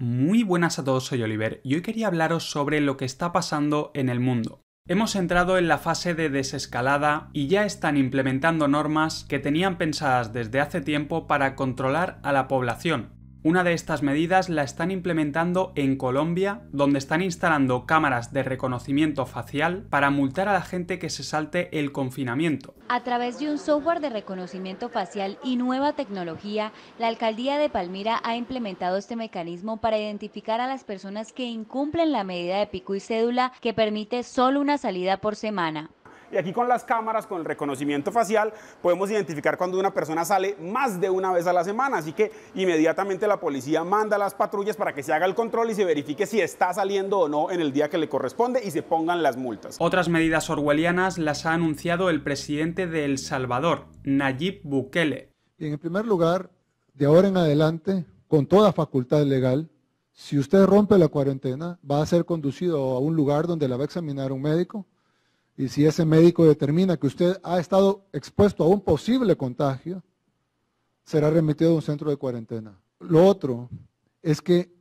Muy buenas a todos, soy Oliver y hoy quería hablaros sobre lo que está pasando en el mundo. Hemos entrado en la fase de desescalada y ya están implementando normas que tenían pensadas desde hace tiempo para controlar a la población, una de estas medidas la están implementando en Colombia, donde están instalando cámaras de reconocimiento facial para multar a la gente que se salte el confinamiento. A través de un software de reconocimiento facial y nueva tecnología, la alcaldía de Palmira ha implementado este mecanismo para identificar a las personas que incumplen la medida de pico y cédula que permite solo una salida por semana. Y aquí con las cámaras, con el reconocimiento facial, podemos identificar cuando una persona sale más de una vez a la semana. Así que inmediatamente la policía manda a las patrullas para que se haga el control y se verifique si está saliendo o no en el día que le corresponde y se pongan las multas. Otras medidas orwellianas las ha anunciado el presidente de El Salvador, Nayib Bukele. En primer lugar, de ahora en adelante, con toda facultad legal, si usted rompe la cuarentena, va a ser conducido a un lugar donde la va a examinar un médico, y si ese médico determina que usted ha estado expuesto a un posible contagio, será remitido a un centro de cuarentena. Lo otro es que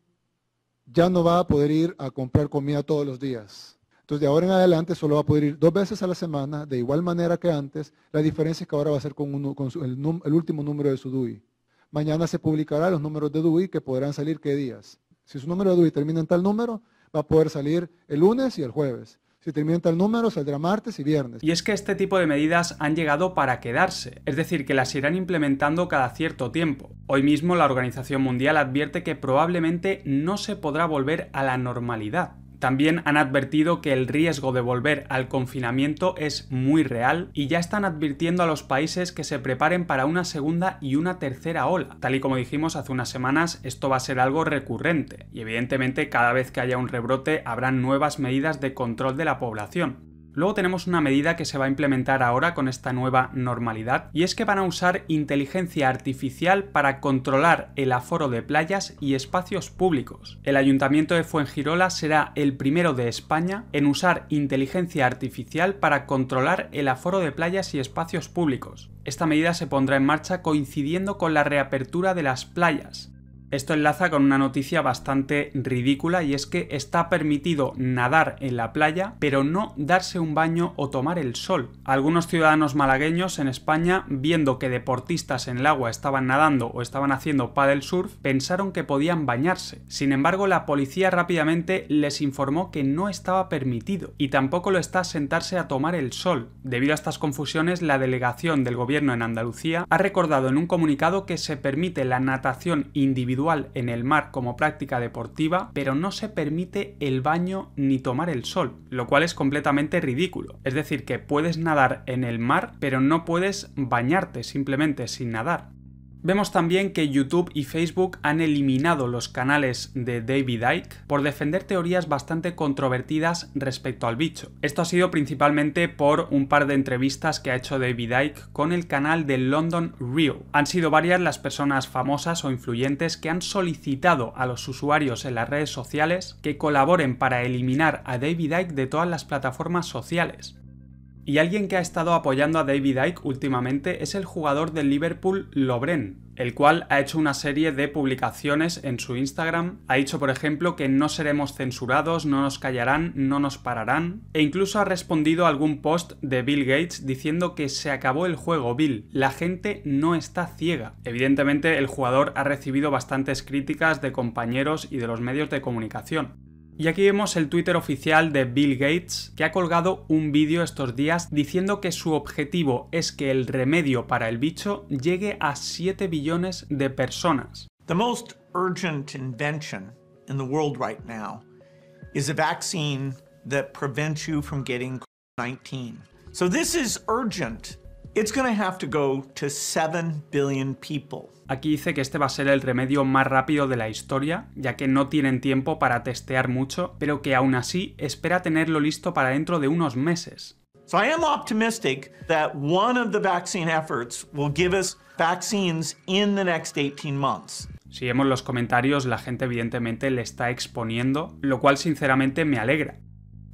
ya no va a poder ir a comprar comida todos los días. Entonces, de ahora en adelante solo va a poder ir dos veces a la semana, de igual manera que antes. La diferencia es que ahora va a ser con, uno, con el, último número de su DUI. Mañana se publicará los números de DUI que podrán salir qué días. Si su número de DUI termina en tal número, va a poder salir el lunes y el jueves. Si termina el número, saldrá martes y viernes. Y es que este tipo de medidas han llegado para quedarse, es decir, que las irán implementando cada cierto tiempo. Hoy mismo la Organización Mundial advierte que probablemente no se podrá volver a la normalidad. También han advertido que el riesgo de volver al confinamiento es muy real y ya están advirtiendo a los países que se preparen para una segunda y una tercera ola. Tal y como dijimos hace unas semanas, esto va a ser algo recurrente y evidentemente cada vez que haya un rebrote habrán nuevas medidas de control de la población. Luego tenemos una medida que se va a implementar ahora con esta nueva normalidad y es que van a usar inteligencia artificial para controlar el aforo de playas y espacios públicos. El ayuntamiento de Fuengirola será el primero de España en usar inteligencia artificial para controlar el aforo de playas y espacios públicos. Esta medida se pondrá en marcha coincidiendo con la reapertura de las playas. Esto enlaza con una noticia bastante ridícula y es que está permitido nadar en la playa, pero no darse un baño o tomar el sol. Algunos ciudadanos malagueños en España, viendo que deportistas en el agua estaban nadando o estaban haciendo paddle surf, pensaron que podían bañarse. Sin embargo, la policía rápidamente les informó que no estaba permitido y tampoco lo está sentarse a tomar el sol. Debido a estas confusiones, la delegación del gobierno en Andalucía ha recordado en un comunicado que se permite la natación individual en el mar como práctica deportiva, pero no se permite el baño ni tomar el sol, lo cual es completamente ridículo. Es decir, que puedes nadar en el mar, pero no puedes bañarte simplemente sin nadar. Vemos también que YouTube y Facebook han eliminado los canales de David Icke por defender teorías bastante controvertidas respecto al bicho. Esto ha sido principalmente por un par de entrevistas que ha hecho David Icke con el canal de London Real. Han sido varias las personas famosas o influyentes que han solicitado a los usuarios en las redes sociales que colaboren para eliminar a David Icke de todas las plataformas sociales. Y alguien que ha estado apoyando a David Icke últimamente es el jugador del Liverpool Lobren, el cual ha hecho una serie de publicaciones en su Instagram. Ha dicho, por ejemplo, que no seremos censurados, no nos callarán, no nos pararán. E incluso ha respondido a algún post de Bill Gates diciendo que se acabó el juego, Bill. La gente no está ciega. Evidentemente, el jugador ha recibido bastantes críticas de compañeros y de los medios de comunicación. Y aquí vemos el Twitter oficial de Bill Gates, que ha colgado un vídeo estos días diciendo que su objetivo es que el remedio para el bicho llegue a 7 billones de personas. The most urgent invention in the world right now is a vaccine that prevents you from getting COVID-19. So this is urgent people. Aquí dice que este va a ser el remedio más rápido de la historia, ya que no tienen tiempo para testear mucho, pero que aún así espera tenerlo listo para dentro de unos meses. Si vemos los comentarios, la gente evidentemente le está exponiendo, lo cual sinceramente me alegra.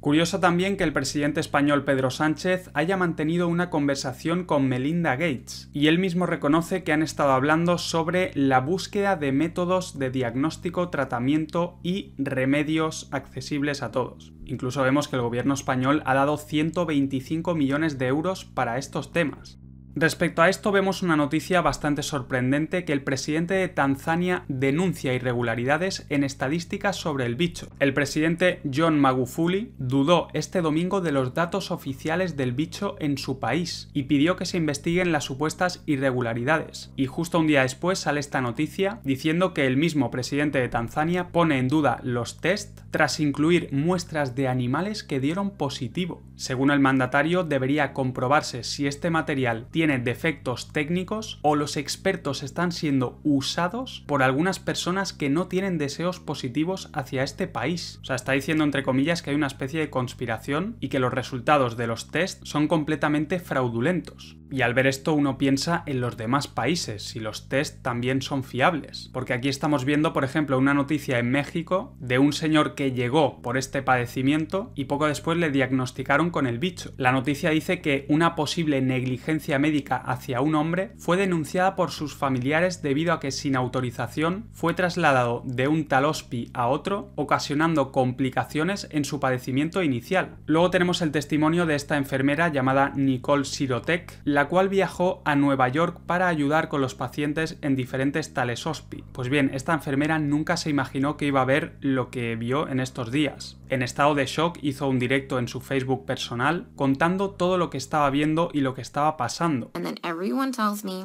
Curioso también que el presidente español Pedro Sánchez haya mantenido una conversación con Melinda Gates, y él mismo reconoce que han estado hablando sobre la búsqueda de métodos de diagnóstico, tratamiento y remedios accesibles a todos. Incluso vemos que el gobierno español ha dado 125 millones de euros para estos temas. Respecto a esto vemos una noticia bastante sorprendente que el presidente de Tanzania denuncia irregularidades en estadísticas sobre el bicho. El presidente John Magufuli dudó este domingo de los datos oficiales del bicho en su país y pidió que se investiguen las supuestas irregularidades. Y justo un día después sale esta noticia diciendo que el mismo presidente de Tanzania pone en duda los test tras incluir muestras de animales que dieron positivo. Según el mandatario debería comprobarse si este material tiene tiene defectos técnicos o los expertos están siendo usados por algunas personas que no tienen deseos positivos hacia este país. O sea, está diciendo entre comillas que hay una especie de conspiración y que los resultados de los test son completamente fraudulentos. Y al ver esto uno piensa en los demás países, si los test también son fiables. Porque aquí estamos viendo, por ejemplo, una noticia en México de un señor que llegó por este padecimiento y poco después le diagnosticaron con el bicho. La noticia dice que una posible negligencia médica hacia un hombre fue denunciada por sus familiares debido a que sin autorización fue trasladado de un talospi a otro, ocasionando complicaciones en su padecimiento inicial. Luego tenemos el testimonio de esta enfermera llamada Nicole Sirotek, la la cual viajó a Nueva York para ayudar con los pacientes en diferentes tales hospi. Pues bien, esta enfermera nunca se imaginó que iba a ver lo que vio en estos días. En estado de shock hizo un directo en su Facebook personal contando todo lo que estaba viendo y lo que estaba pasando. And then everyone tells me,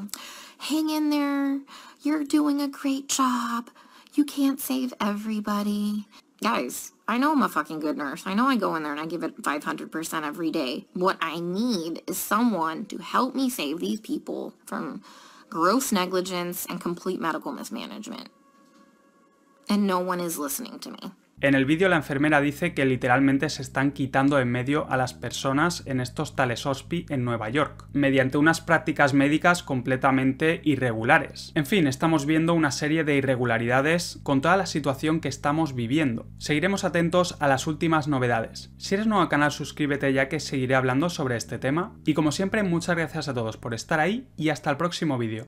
hang in there, you're doing a great job, you can't save everybody. Guys, I know I'm a fucking good nurse. I know I go in there and I give it 500% every day. What I need is someone to help me save these people from gross negligence and complete medical mismanagement. And no one is listening to me. En el vídeo la enfermera dice que literalmente se están quitando en medio a las personas en estos tales hospi en Nueva York, mediante unas prácticas médicas completamente irregulares. En fin, estamos viendo una serie de irregularidades con toda la situación que estamos viviendo. Seguiremos atentos a las últimas novedades. Si eres nuevo al canal suscríbete ya que seguiré hablando sobre este tema y como siempre muchas gracias a todos por estar ahí y hasta el próximo vídeo.